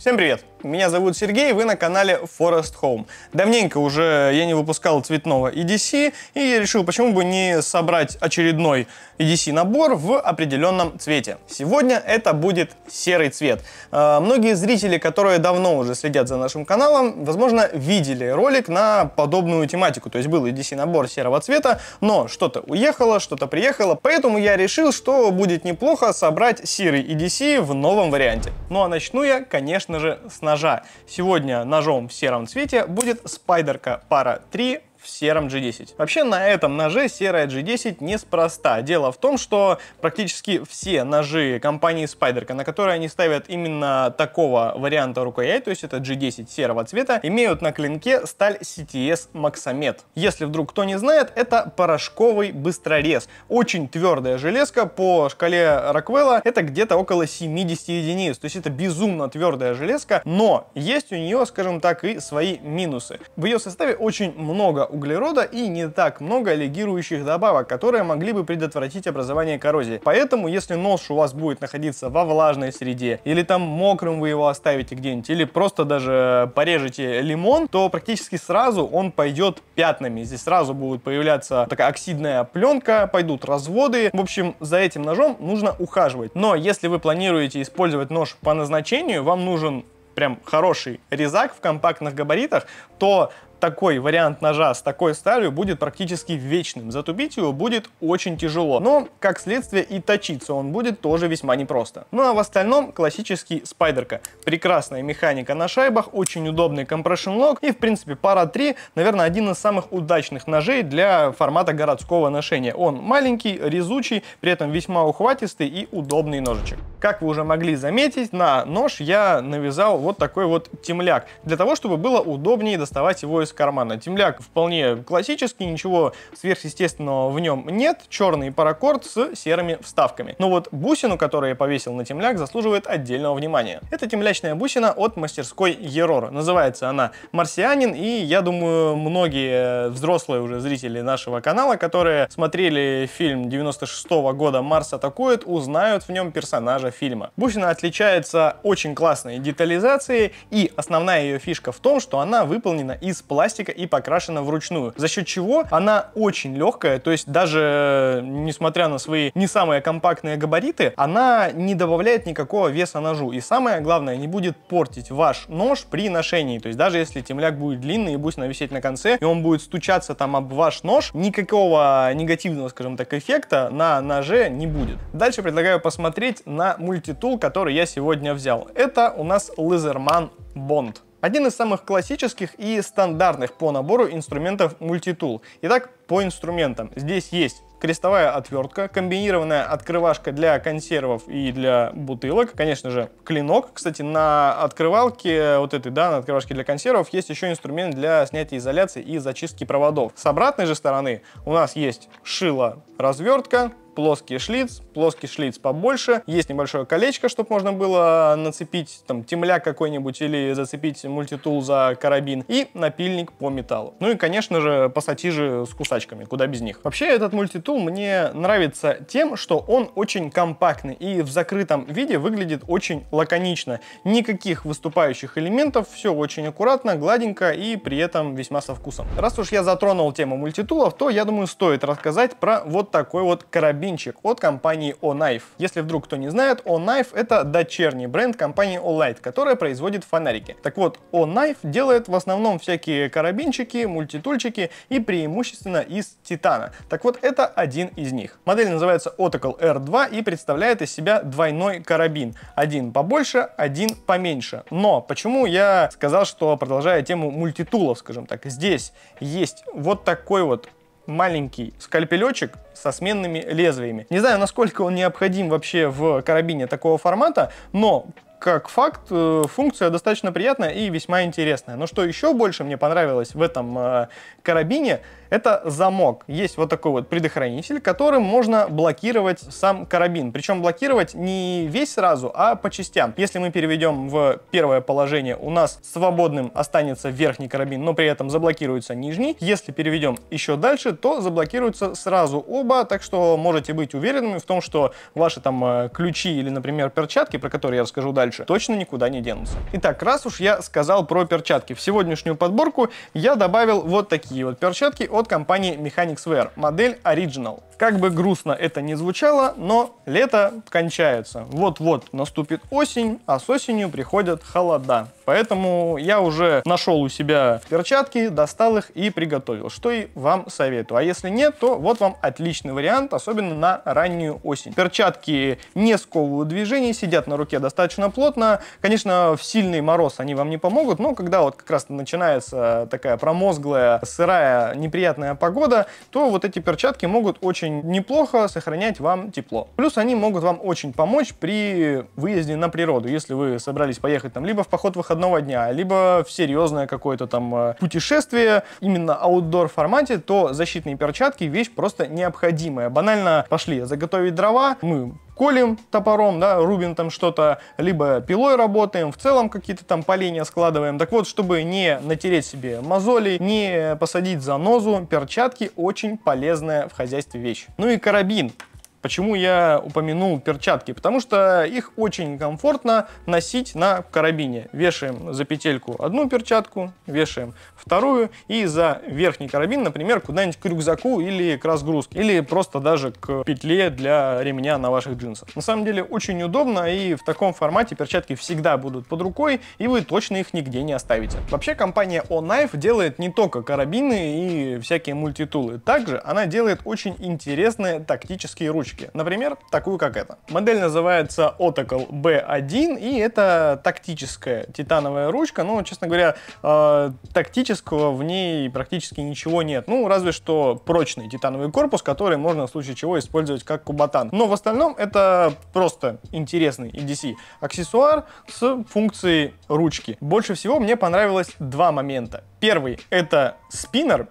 Всем привет! Меня зовут Сергей, вы на канале Forest Home. Давненько уже я не выпускал цветного EDC, и я решил, почему бы не собрать очередной EDC набор в определенном цвете. Сегодня это будет серый цвет. А, многие зрители, которые давно уже следят за нашим каналом, возможно, видели ролик на подобную тематику, то есть был EDC набор серого цвета, но что-то уехало, что-то приехало, поэтому я решил, что будет неплохо собрать серый EDC в новом варианте. Ну а начну я, конечно же, с набора ножа. Сегодня ножом в сером цвете будет спайдерка пара 3 в сером G10. Вообще на этом ноже серая G10 неспроста. Дело в том, что практически все ножи компании Spyderco, на которые они ставят именно такого варианта рукоять, то есть это G10 серого цвета, имеют на клинке сталь CTS Maxamet. Если вдруг кто не знает, это порошковый быстрорез. Очень твердая железка по шкале Роквелла, это где-то около 70 единиц, то есть это безумно твердая железка, но есть у нее, скажем так, и свои минусы. В ее составе очень много углерода и не так много легирующих добавок, которые могли бы предотвратить образование коррозии. Поэтому, если нож у вас будет находиться во влажной среде, или там мокрым вы его оставите где-нибудь, или просто даже порежете лимон, то практически сразу он пойдет пятнами. Здесь сразу будет появляться такая оксидная пленка, пойдут разводы. В общем, за этим ножом нужно ухаживать. Но если вы планируете использовать нож по назначению, вам нужен прям хороший резак в компактных габаритах, то такой вариант ножа с такой сталью будет практически вечным. Затупить его будет очень тяжело. Но, как следствие, и точиться он будет тоже весьма непросто. Ну а в остальном классический спайдерка. Прекрасная механика на шайбах, очень удобный компрессион лог и, в принципе, пара 3, наверное, один из самых удачных ножей для формата городского ношения. Он маленький, резучий, при этом весьма ухватистый и удобный ножичек. Как вы уже могли заметить, на нож я навязал вот такой вот темляк, для того, чтобы было удобнее доставать его из из кармана. Темляк вполне классический, ничего сверхъестественного в нем нет. Черный паракорд с серыми вставками. Но вот бусину, которую я повесил на темляк, заслуживает отдельного внимания. Это темлячная бусина от мастерской Ерор. Называется она «Марсианин», и я думаю, многие взрослые уже зрители нашего канала, которые смотрели фильм 96 -го года «Марс атакует», узнают в нем персонажа фильма. Бусина отличается очень классной детализацией, и основная ее фишка в том, что она выполнена из пластика пластика и покрашена вручную, за счет чего она очень легкая, то есть даже э, несмотря на свои не самые компактные габариты, она не добавляет никакого веса ножу. И самое главное, не будет портить ваш нож при ношении. То есть даже если темляк будет длинный и бусина висеть на конце, и он будет стучаться там об ваш нож, никакого негативного, скажем так, эффекта на ноже не будет. Дальше предлагаю посмотреть на мультитул, который я сегодня взял. Это у нас Лазерман Бонд. Один из самых классических и стандартных по набору инструментов мультитул. Итак, по инструментам. Здесь есть крестовая отвертка, комбинированная открывашка для консервов и для бутылок, конечно же, клинок. Кстати, на открывалке, э, вот этой, да, на открывашке для консервов есть еще инструмент для снятия изоляции и зачистки проводов. С обратной же стороны у нас есть шило-развертка, плоский шлиц, плоский шлиц побольше, есть небольшое колечко, чтобы можно было нацепить там темляк какой-нибудь или зацепить мультитул за карабин и напильник по металлу. Ну и, конечно же, пассатижи с кусачками, куда без них. Вообще, этот мультитул мне нравится тем, что он очень компактный и в закрытом виде выглядит очень лаконично. Никаких выступающих элементов, все очень аккуратно, гладенько и при этом весьма со вкусом. Раз уж я затронул тему мультитулов, то я думаю, стоит рассказать про вот такой вот карабин блинчик от компании O'Knife. Если вдруг кто не знает, O'Knife это дочерний бренд компании Olight, которая производит фонарики. Так вот, O'Knife делает в основном всякие карабинчики, мультитульчики и преимущественно из титана. Так вот, это один из них. Модель называется Otacle R2 и представляет из себя двойной карабин. Один побольше, один поменьше. Но почему я сказал, что продолжая тему мультитулов, скажем так, здесь есть вот такой вот маленький скальпелечек со сменными лезвиями. Не знаю, насколько он необходим вообще в карабине такого формата, но как факт, э, функция достаточно приятная и весьма интересная. Но что еще больше мне понравилось в этом э, карабине, это замок. Есть вот такой вот предохранитель, которым можно блокировать сам карабин. Причем блокировать не весь сразу, а по частям. Если мы переведем в первое положение, у нас свободным останется верхний карабин, но при этом заблокируется нижний. Если переведем еще дальше, то заблокируется сразу оба, так что можете быть уверенными в том, что ваши там э, ключи или, например, перчатки, про которые я расскажу дальше, дальше точно никуда не денутся. Итак, раз уж я сказал про перчатки, в сегодняшнюю подборку я добавил вот такие вот перчатки от компании Mechanics Wear, модель Original. Как бы грустно это ни звучало, но лето кончается. Вот-вот наступит осень, а с осенью приходят холода. Поэтому я уже нашел у себя перчатки, достал их и приготовил, что и вам советую. А если нет, то вот вам отличный вариант, особенно на раннюю осень. Перчатки не сковывают движение, сидят на руке достаточно плотно, плотно. Конечно, в сильный мороз они вам не помогут, но когда вот как раз начинается такая промозглая, сырая, неприятная погода, то вот эти перчатки могут очень неплохо сохранять вам тепло. Плюс они могут вам очень помочь при выезде на природу, если вы собрались поехать там либо в поход выходного дня, либо в серьезное какое-то там э, путешествие, именно аутдор формате, то защитные перчатки вещь просто необходимая. Банально пошли заготовить дрова, мы колем топором, да, рубим там что-то, либо пилой работаем, в целом какие-то там поленья складываем. Так вот, чтобы не натереть себе мозоли, не посадить занозу, перчатки очень полезная в хозяйстве вещь. Ну и карабин. Почему я упомянул перчатки? Потому что их очень комфортно носить на карабине. Вешаем за петельку одну перчатку, вешаем вторую и за верхний карабин, например, куда-нибудь к рюкзаку или к разгрузке, или просто даже к петле для ремня на ваших джинсах. На самом деле очень удобно и в таком формате перчатки всегда будут под рукой и вы точно их нигде не оставите. Вообще компания OnKnife делает не только карабины и всякие мультитулы, также она делает очень интересные тактические ручки кнопочки. Например, такую, как эта. Модель называется Otacol B1, и это тактическая титановая ручка. Ну, честно говоря, э, тактического в ней практически ничего нет. Ну, разве что прочный титановый корпус, который можно в случае чего использовать как кубатан. Но в остальном это просто интересный EDC аксессуар с функцией ручки. Больше всего мне понравилось два момента. Первый — это спиннер,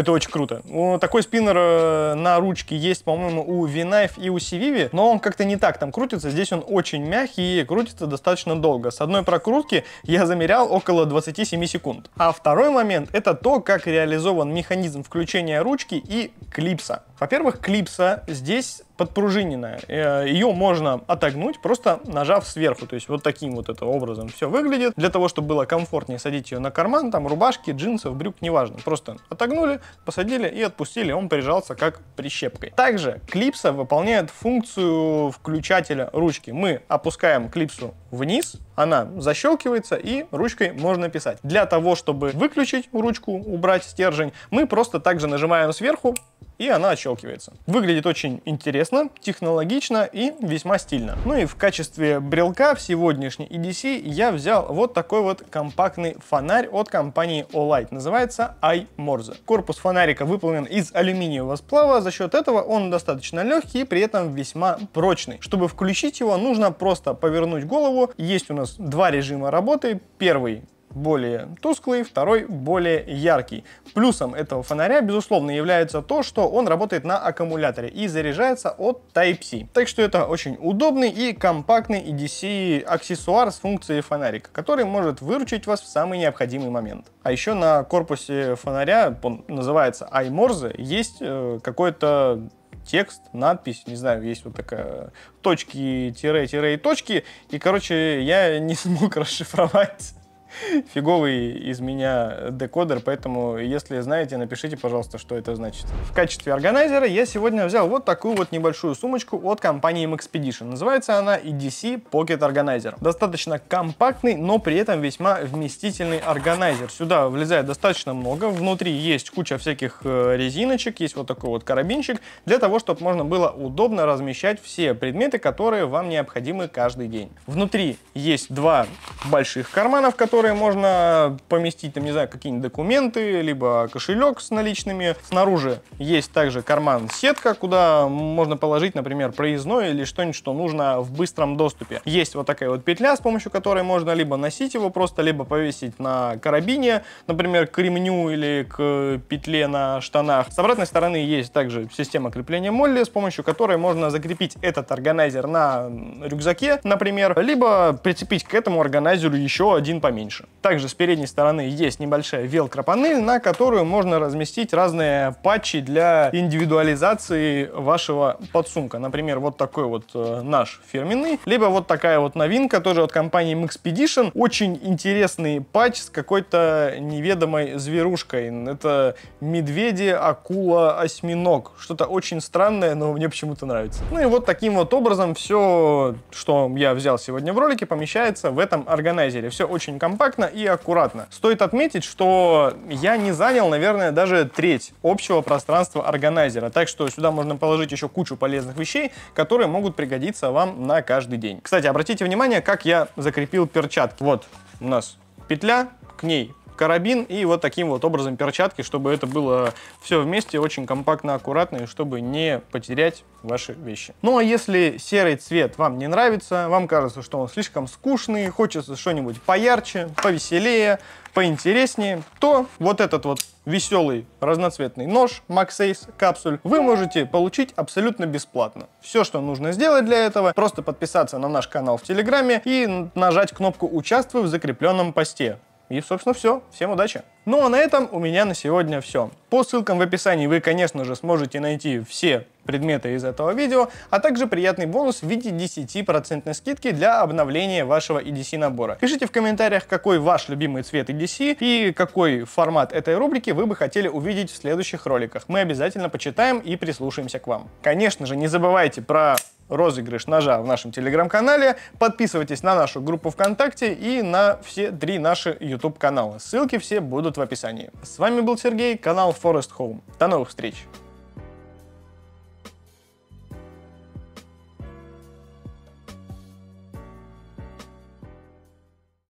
это очень круто. Такой спиннер э, на ручке есть, по-моему, у V-Knife и у Civivi, но он как-то не так там крутится. Здесь он очень мягкий и крутится достаточно долго. С одной прокрутки я замерял около 27 секунд. А второй момент — это то, как реализован механизм включения ручки и клипса. Во-первых, клипса здесь подпружиненная. Э, ее можно отогнуть, просто нажав сверху. То есть вот таким вот это образом все выглядит. Для того, чтобы было комфортнее садить ее на карман, там рубашки, джинсов, брюк, неважно. Просто отогнули, посадили и отпустили. Он прижался как прищепкой. Также клипса выполняет функцию включателя ручки. Мы опускаем клипсу вниз, она защелкивается и ручкой можно писать. Для того, чтобы выключить ручку, убрать стержень, мы просто также нажимаем сверху, и она отщелкивается. Выглядит очень интересно, технологично и весьма стильно. Ну и в качестве брелка в сегодняшней EDC я взял вот такой вот компактный фонарь от компании Olight. Называется iMorze. Корпус фонарика выполнен из алюминиевого сплава, за счет этого он достаточно легкий и при этом весьма прочный. Чтобы включить его, нужно просто повернуть голову. Есть у нас два режима работы. Первый более тусклый, второй более яркий. Плюсом этого фонаря, безусловно, является то, что он работает на аккумуляторе и заряжается от Type-C. Так что это очень удобный и компактный EDC аксессуар с функцией фонарика, который может выручить вас в самый необходимый момент. А еще на корпусе фонаря, он называется iMorse, есть э, какой-то текст, надпись, не знаю, есть вот такая точки, тире, тире и точки. И, короче, я не смог расшифровать фиговый из меня декодер, поэтому, если знаете, напишите, пожалуйста, что это значит. В качестве органайзера я сегодня взял вот такую вот небольшую сумочку от компании Maxpedition. Называется она EDC Pocket Organizer. Достаточно компактный, но при этом весьма вместительный органайзер. Сюда влезает достаточно много, внутри есть куча всяких э, резиночек, есть вот такой вот карабинчик, для того, чтобы можно было удобно размещать все предметы, которые вам необходимы каждый день. Внутри есть два больших кармана, в которых которые можно поместить, там, не знаю, какие-нибудь документы, либо кошелек с наличными. Снаружи есть также карман-сетка, куда можно положить, например, проездное или что-нибудь, что нужно в быстром доступе. Есть вот такая вот петля, с помощью которой можно либо носить его просто, либо повесить на карабине, например, к ремню или к петле на штанах. С обратной стороны есть также система крепления молли, с помощью которой можно закрепить этот органайзер на рюкзаке, например, либо прицепить к этому органайзеру еще один поменьше меньше. Также с передней стороны есть небольшая велкро-панель, на которую можно разместить разные патчи для индивидуализации вашего подсумка. Например, вот такой вот э, наш фирменный, либо вот такая вот новинка, тоже от компании MXpedition. Очень интересный патч с какой-то неведомой зверушкой. Это медведи, акула, осьминог. Что-то очень странное, но мне почему-то нравится. Ну и вот таким вот образом все, что я взял сегодня в ролике, помещается в этом органайзере. Все очень компактно компактно и аккуратно. Стоит отметить, что я не занял, наверное, даже треть общего пространства органайзера, так что сюда можно положить еще кучу полезных вещей, которые могут пригодиться вам на каждый день. Кстати, обратите внимание, как я закрепил перчатки. Вот у нас петля, к ней карабин и вот таким вот образом перчатки, чтобы это было все вместе очень компактно, аккуратно и чтобы не потерять ваши вещи. Ну а если серый цвет вам не нравится, вам кажется, что он слишком скучный, хочется что-нибудь поярче, повеселее, поинтереснее, то вот этот вот веселый разноцветный нож MaxAce капсуль вы можете получить абсолютно бесплатно. Все, что нужно сделать для этого, просто подписаться на наш канал в Телеграме и нажать кнопку «Участвуй» в закрепленном посте. И, собственно, все. Всем удачи! Ну а на этом у меня на сегодня все. По ссылкам в описании вы, конечно же, сможете найти все предметы из этого видео, а также приятный бонус в виде 10% скидки для обновления вашего EDC набора. Пишите в комментариях, какой ваш любимый цвет EDC и какой формат этой рубрики вы бы хотели увидеть в следующих роликах. Мы обязательно почитаем и прислушаемся к вам. Конечно же, не забывайте про розыгрыш ножа в нашем телеграм-канале. Подписывайтесь на нашу группу ВКонтакте и на все три наши YouTube-канала. Ссылки все будут в описании. С вами был Сергей, канал Forest Home. До новых встреч!